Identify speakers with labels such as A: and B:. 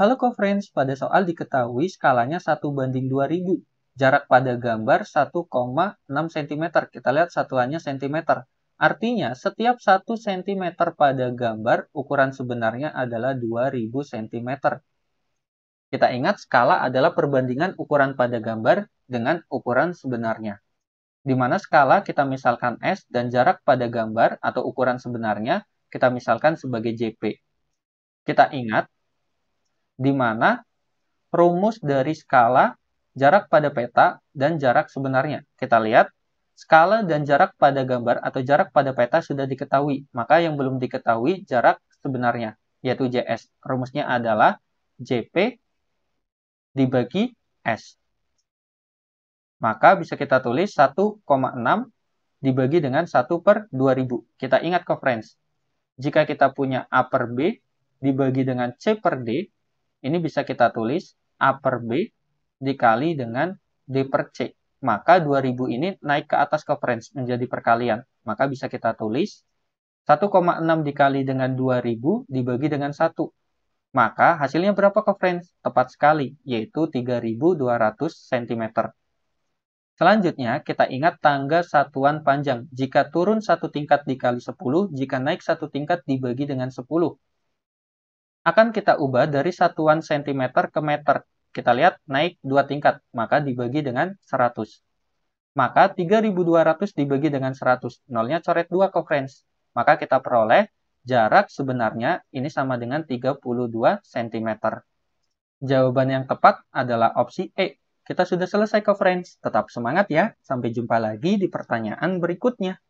A: Halo friends, pada soal diketahui skalanya 1 banding 2000. Jarak pada gambar 1,6 cm. Kita lihat satuannya cm. Artinya setiap 1 cm pada gambar ukuran sebenarnya adalah 2000 cm. Kita ingat skala adalah perbandingan ukuran pada gambar dengan ukuran sebenarnya. Di mana skala kita misalkan S dan jarak pada gambar atau ukuran sebenarnya kita misalkan sebagai JP. Kita ingat di mana rumus dari skala jarak pada peta dan jarak sebenarnya. Kita lihat, skala dan jarak pada gambar atau jarak pada peta sudah diketahui. Maka yang belum diketahui jarak sebenarnya, yaitu JS. Rumusnya adalah JP dibagi S. Maka bisa kita tulis 1,6 dibagi dengan 1 per 2000. Kita ingat ke friends. Jika kita punya A per B dibagi dengan C per D, ini bisa kita tulis A per B dikali dengan D per C. Maka 2000 ini naik ke atas coverage menjadi perkalian. Maka bisa kita tulis 1,6 dikali dengan 2000 dibagi dengan 1. Maka hasilnya berapa coverage? Tepat sekali, yaitu 3200 cm. Selanjutnya, kita ingat tangga satuan panjang. Jika turun satu tingkat dikali 10, jika naik satu tingkat dibagi dengan 10 akan kita ubah dari satuan cm ke meter. Kita lihat naik dua tingkat, maka dibagi dengan 100. Maka 3200 dibagi dengan 100, nolnya coret 2 ke Maka kita peroleh jarak sebenarnya ini sama dengan 32 cm. Jawaban yang tepat adalah opsi E. Kita sudah selesai kofrens. Tetap semangat ya. Sampai jumpa lagi di pertanyaan berikutnya.